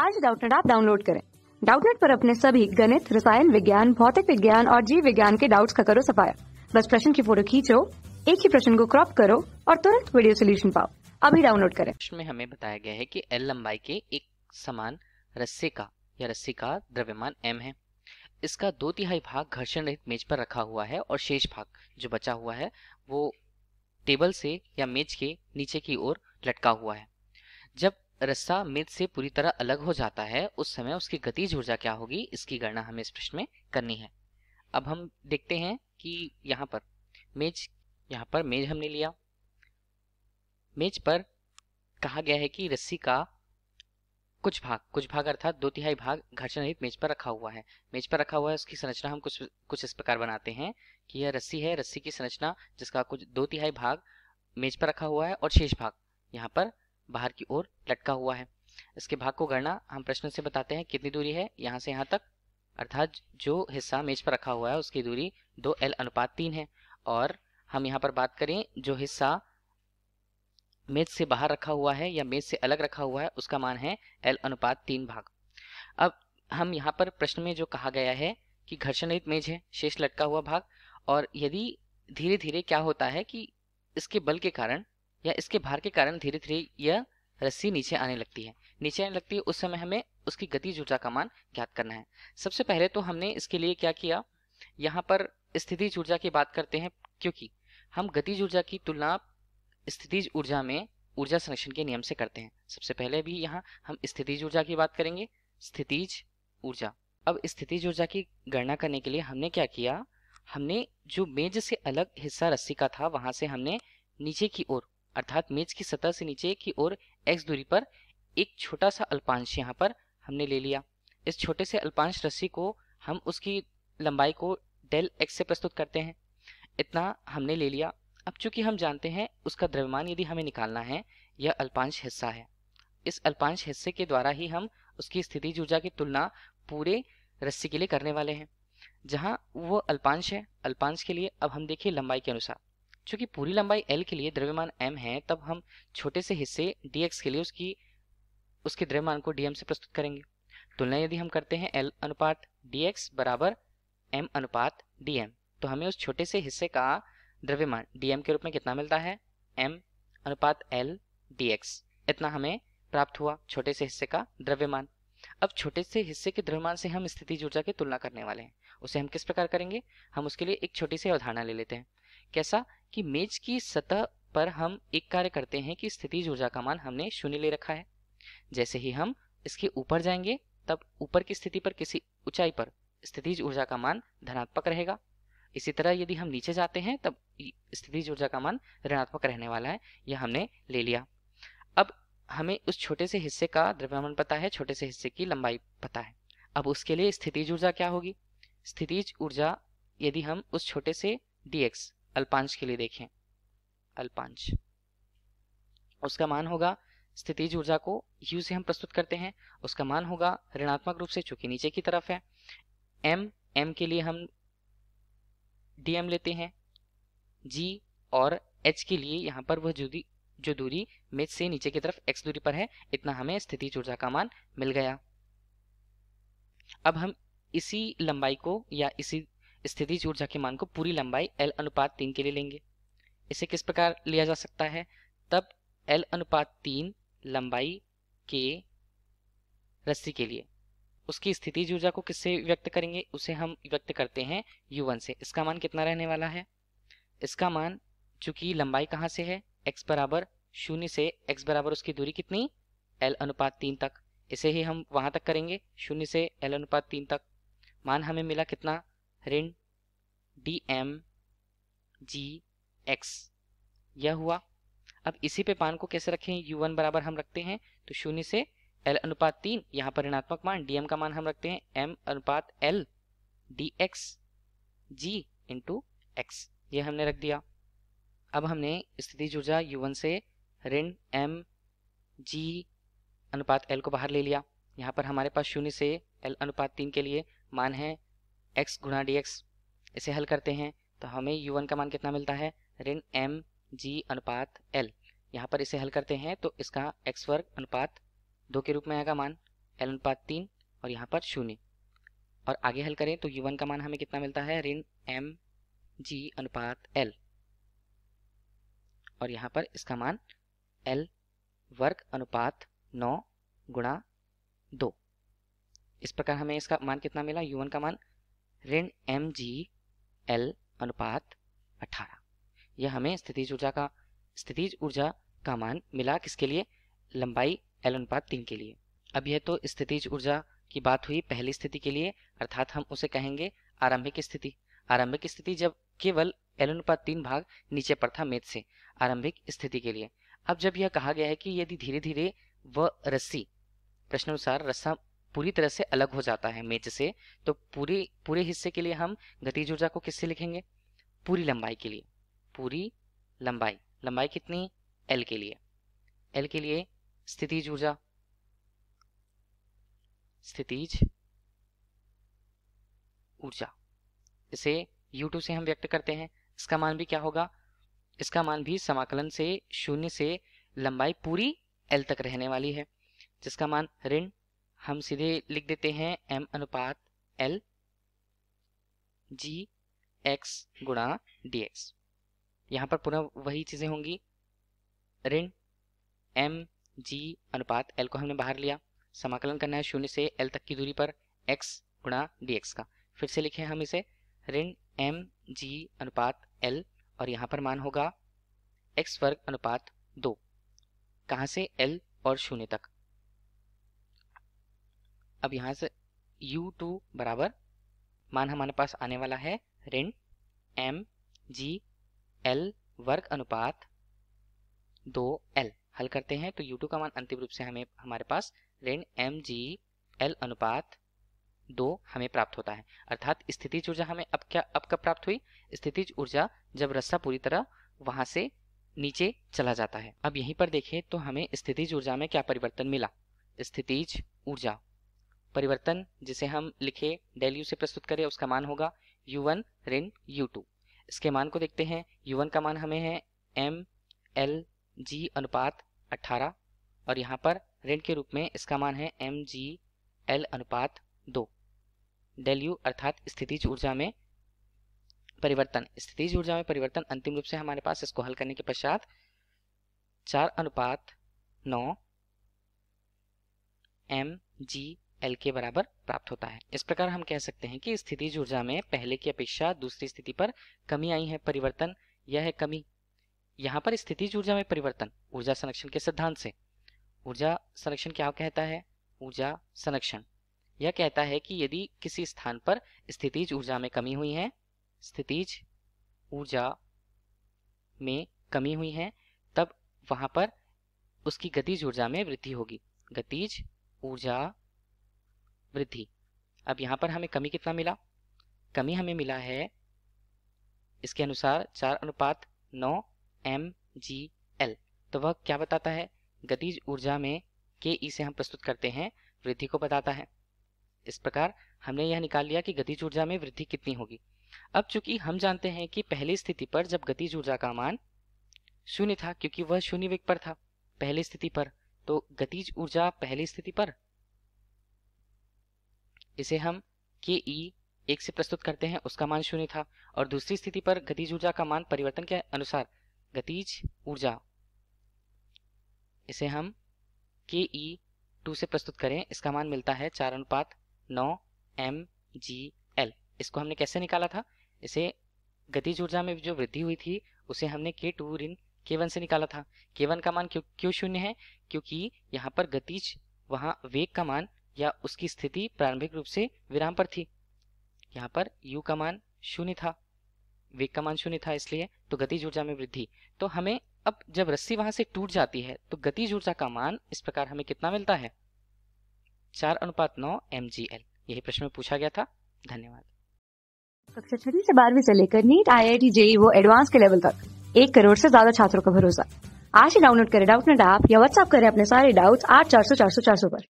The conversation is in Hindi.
आज डाउटनेट आप डाउनलोड करें डाउटनेट पर अपने सभी गणित रसायन विज्ञान भौतिक विज्ञान और जीव विज्ञान के डाउट्स का करो सफाया बस प्रश्न की फोटो खींचो एक ही प्रश्न को क्रॉप करो और तुरंत वीडियो सोल्यूशन पाओ अभी डाउनलोड करें प्रश्न में हमें बताया गया है कि एल लंबाई के एक समान रस्से का या रस्सी का द्रव्यमान एम है इसका दो तिहाई भाग घर्षण रहित मेज पर रखा हुआ है और शेष भाग जो बचा हुआ है वो टेबल से या मेज के नीचे की ओर लटका हुआ है जब रस्सा मेद से पूरी तरह अलग हो जाता है उस समय उसकी गतिज ऊर्जा क्या होगी इसकी गणना हमें इस प्रश्न में करनी है अब हम देखते हैं कि यहाँ पर मेज यहाँ पर मेज हमने लिया मेज पर कहा गया है कि रस्सी का कुछ भाग कुछ भाग अर्थात दो तिहाई भाग घर्षण रहित मेज पर रखा हुआ है मेज पर रखा हुआ है उसकी संरचना हम कुछ कुछ इस प्रकार बनाते हैं कि यह रस्सी है रस्सी की संरचना जिसका कुछ दो तिहाई भाग मेज पर रखा हुआ है और शेष भाग यहाँ पर बाहर की ओर लटका हुआ है इसके भाग को गणना हम प्रश्न से बताते हैं कितनी दूरी है यहाँ से यहाँ तक अर्थात जो हिस्सा मेज पर रखा हुआ है उसकी दूरी दो एल अनुपात तीन है और हम यहाँ पर बात करें जो हिस्सा मेज से बाहर रखा हुआ है या मेज से अलग रखा हुआ है उसका मान है एल अनुपात तीन भाग अब हम यहाँ पर प्रश्न में जो कहा गया है कि घर्षण रहित मेज है शेष लटका हुआ भाग और यदि धीरे धीरे क्या होता है कि इसके बल के कारण या इसके भार के कारण धीरे धीरे यह रस्सी नीचे आने लगती है नीचे आने लगती है उस समय हमें उसकी गति ऊर्जा का मान ज्ञात करना है सबसे पहले तो हमने इसके लिए क्या किया यहाँ पर स्थिति ऊर्जा की बात करते हैं क्योंकि हम गति ऊर्जा की तुलना स्थितिज ऊर्जा में ऊर्जा संरक्षण के नियम से करते हैं सबसे पहले भी यहाँ हम स्थितिज ऊर्जा की बात करेंगे स्थितिज ऊर्जा अब स्थितिज ऊर्जा की गणना करने के लिए हमने क्या किया हमने जो मेज से अलग हिस्सा रस्सी का था वहां से हमने नीचे की ओर अर्थात मेज की सतह से नीचे की ओर एक्स दूरी पर एक छोटा सा अल्पांश यहाँ पर हमने ले लिया इस छोटे से अल्पांश रस्सी को हम उसकी लंबाई को डेल एक्स से प्रस्तुत करते हैं इतना हमने ले लिया अब चूंकि हम जानते हैं उसका द्रव्यमान यदि हमें निकालना है यह अल्पांश हिस्सा है इस अल्पांश हिस्से के द्वारा ही हम उसकी स्थिति ऊर्जा की तुलना पूरे रस्सी के लिए करने वाले हैं जहाँ वो अल्पांश है अल्पांश के लिए अब हम देखिए लंबाई के अनुसार चूंकि पूरी लंबाई एल के लिए द्रव्यमान एम है तब हम छोटे से हिस्से डी के लिए उसकी उसके द्रव्यमान को डीएम से प्रस्तुत करेंगे तुलना यदि हम करते हैं एल अनुपात डी बराबर एम अनुपात डी तो हमें उस छोटे से हिस्से का द्रव्यमान डीएम के रूप में कितना मिलता है एम अनुपात एल डी इतना हमें प्राप्त हुआ छोटे से हिस्से का द्रव्यमान अब छोटे से हिस्से के द्रव्यमान से हम स्थिति ऊर्जा की तुलना करने वाले हैं उसे हम किस प्रकार करेंगे हम उसके लिए एक छोटी सी अवधारणा ले लेते हैं कैसा कि मेज की सतह पर हम एक कार्य करते हैं कि स्थितिज ऊर्जा का मान हमने शून्य ले रखा है जैसे ही हम इसके ऊपर जाएंगे तब ऊपर की स्थिति पर किसी ऊंचाई पर स्थितिज ऊर्जा का मान धनात्मक रहेगा इसी तरह यदि हम नीचे जाते हैं तब स्थितिज ऊर्जा का मान ऋणात्मक रहने वाला है यह हमने ले लिया अब हमें उस छोटे से हिस्से का द्रव्यमान पता है छोटे से हिस्से की लंबाई पता है अब उसके लिए स्थितिज ऊर्जा क्या होगी स्थितिज ऊर्जा यदि हम उस छोटे से डीएक्स अल्पांश के लिए देखें अल्पांश उसका मान होगा स्थितिज ऊर्जा को यू से हम प्रस्तुत करते हैं उसका मान होगा ऋणात्मक रूप से चूंकि नीचे की तरफ है एम एम के लिए हम डीएम लेते हैं जी और एच के लिए यहाँ पर वह जुदी जो दूरी मेज से नीचे की तरफ एक्स दूरी पर है इतना हमें स्थिति ऊर्जा का मान मिल गया अब हम इसी लंबाई को या इसी स्थितिज ऊर्जा के मान को पूरी लंबाई एल अनुपात तीन के लिए लेंगे इसे किस प्रकार लिया जा सकता है तब एल अनुपात तीन लंबाई के रस्सी के लिए उसकी स्थिति ऊर्जा को किससे व्यक्त करेंगे उसे हम व्यक्त करते हैं U1 से इसका मान कितना रहने वाला है इसका मान चूंकि लंबाई कहाँ से है x बराबर शून्य से x बराबर उसकी दूरी कितनी l अनुपात तीन तक इसे ही हम वहां तक करेंगे शून्य से l अनुपात तीन तक मान हमें मिला कितना ऋण डी एम जी एक्स यह हुआ अब इसी पे मान को कैसे रखें यू वन बराबर हम रखते हैं तो शून्य से एल अनुपात तीन यहाँ पर ऋणात्मक मान डी एम का मान हम रखते हैं एम अनुपात L D X G into X ये हमने रख दिया अब हमने स्थिति ऊर्जा यू वन से ऋण एम जी अनुपात एल को बाहर ले लिया यहाँ पर हमारे पास शून्य से एल अनुपात तीन के लिए मान है एक्स गुणा डी एक्स इसे हल करते हैं तो हमें यू वन का मान कितना मिलता है ऋण एम जी अनुपात एल यहाँ पर इसे हल करते हैं तो इसका एक्स वर्ग अनुपात दो के रूप में आएगा मान एल अनुपात तीन और यहाँ पर शून्य और आगे हल करें तो यू वन का मान हमें कितना मिलता है ऋण एम जी अनुपात एल और यहाँ पर इसका मान एल वर्ग अनुपात नौ गुणा दो इस प्रकार हमें इसका मान कितना मिला यू वन का मान ऋण एम जी एल अनुपात 18 यह हमें स्थितिज ऊर्जा का स्थितिज ऊर्जा का मान मिला किसके लिए लंबाई एल अनुपात तीन के लिए अब यह तो स्थितिज ऊर्जा की बात हुई पहली स्थिति के लिए अर्थात हम उसे कहेंगे आरंभिक स्थिति आरंभिक स्थिति जब केवल एल अनुपात तीन भाग नीचे पर था मेद से आरंभिक स्थिति के लिए अब जब यह कहा गया है कि यदि धीरे धीरे वह रस्सी प्रश्न अनुसार रस्सा पूरी तरह से अलग हो जाता है मेज से तो पूरी पूरे हिस्से के लिए हम गतिज ऊर्जा को किससे लिखेंगे पूरी लंबाई के लिए पूरी लंबाई लंबाई कितनी एल के लिए एल के लिए स्थितिज ऊर्जा स्थितिज ऊर्जा इसे U2 से हम व्यक्त करते हैं इसका मान भी क्या होगा इसका मान भी समाकलन से शून्य से लंबाई पूरी L तक रहने वाली है जिसका मान ऋण हम सीधे लिख देते हैं एम अनुपात एल जी एक्स गुणा डी एक्स यहाँ पर पुनः वही चीज़ें होंगी ऋण एम जी अनुपात एल को हमने बाहर लिया समाकलन करना है शून्य से एल तक की दूरी पर एक्स गुणा डी एक्स का फिर से लिखें हम इसे ऋण एम जी अनुपात एल और यहाँ पर मान होगा एक्स वर्ग अनुपात दो कहाँ से एल और शून्य तक अब यहाँ से यू टू बराबर मान हमारे पास आने वाला है ऋण एम जी एल वर्ग अनुपात दो एल हल करते हैं तो यू टू का मान अंतिम रूप से हमें हमारे पास ऋण एम जी एल अनुपात दो हमें प्राप्त होता है अर्थात स्थितिज ऊर्जा हमें अब क्या अब कब प्राप्त हुई स्थितिज ऊर्जा जब रस्सा पूरी तरह वहां से नीचे चला जाता है अब यहीं पर देखें तो हमें स्थितिज ऊर्जा में क्या परिवर्तन मिला स्थितिज ऊर्जा परिवर्तन जिसे हम लिखे डेल यू से प्रस्तुत करें उसका मान होगा यू वन ऋण यू टू इसके मान को देखते हैं यू वन का मान हमें है एम एल जी अनुपात 18 और यहाँ पर ऋण के रूप में इसका मान है एम जी एल अनुपात दो डेल यू अर्थात स्थितिज ऊर्जा में परिवर्तन स्थितिज ऊर्जा में परिवर्तन अंतिम रूप से हमारे पास इसको हल करने के पश्चात चार अनुपात नौ एम जी एल के बराबर प्राप्त होता है इस प्रकार हम कह सकते हैं कि स्थिति ऊर्जा में पहले की अपेक्षा दूसरी स्थिति पर कमी आई है परिवर्तन यह है कमी यहाँ पर स्थिति ऊर्जा में परिवर्तन ऊर्जा संरक्षण के सिद्धांत से ऊर्जा संरक्षण क्या कहता है ऊर्जा संरक्षण यह कहता है कि यदि किसी स्थान पर स्थितिज ऊर्जा में कमी हुई है स्थितिज ऊर्जा में कमी हुई है तब वहां पर उसकी गतिज ऊर्जा में वृद्धि होगी गतिज ऊर्जा वृद्धि अब यहाँ पर हमें कमी कितना मिला कमी हमें मिला है इसके अनुसार चार अनुपात नौ एम जी एल तो वह क्या बताता है गतिज ऊर्जा में के ई e से हम प्रस्तुत करते हैं वृद्धि को बताता है इस प्रकार हमने यह निकाल लिया कि गतिज ऊर्जा में वृद्धि कितनी होगी अब चूंकि हम जानते हैं कि पहली स्थिति पर जब गतिज ऊर्जा का मान शून्य था क्योंकि वह शून्य वेग पर था पहली स्थिति पर तो गतिज ऊर्जा पहली स्थिति पर इसे हम के ई एक से प्रस्तुत करते हैं उसका मान शून्य था और दूसरी स्थिति पर गतिज ऊर्जा का मान परिवर्तन के अनुसार गतिज ऊर्जा इसे हम के ई टू से प्रस्तुत करें इसका मान मिलता है चार अनुपात नौ एम जी एल इसको हमने कैसे निकाला था इसे गतिज ऊर्जा में जो वृद्धि हुई थी उसे हमने के टू ऋण के वन से निकाला था के वन का मान क्यों क्यों शून्य है क्योंकि यहाँ पर गतिज वहाँ वेग का मान या उसकी स्थिति प्रारंभिक रूप से विराम पर थी यहाँ पर यू का मान शून्य था वेग का मान शून्य था इसलिए तो गति ऊर्जा में वृद्धि तो हमें अब जब रस्सी वहां से टूट जाती है तो गति ऊर्जा का मान इस प्रकार हमें कितना मिलता है चार अनुपात नौ एम यही प्रश्न में पूछा गया था धन्यवाद कक्षा छठी से बारहवीं से लेकर NEET I I T JEE वो एडवांस के लेवल तक एक करोड़ से ज्यादा छात्रों का भरोसा आज ही डाउनलोड करें डाउट नेट ऐप या व्हाट्सएप करें अपने सारे डाउट्स आठ चार सौ चार सौ चार सौ पर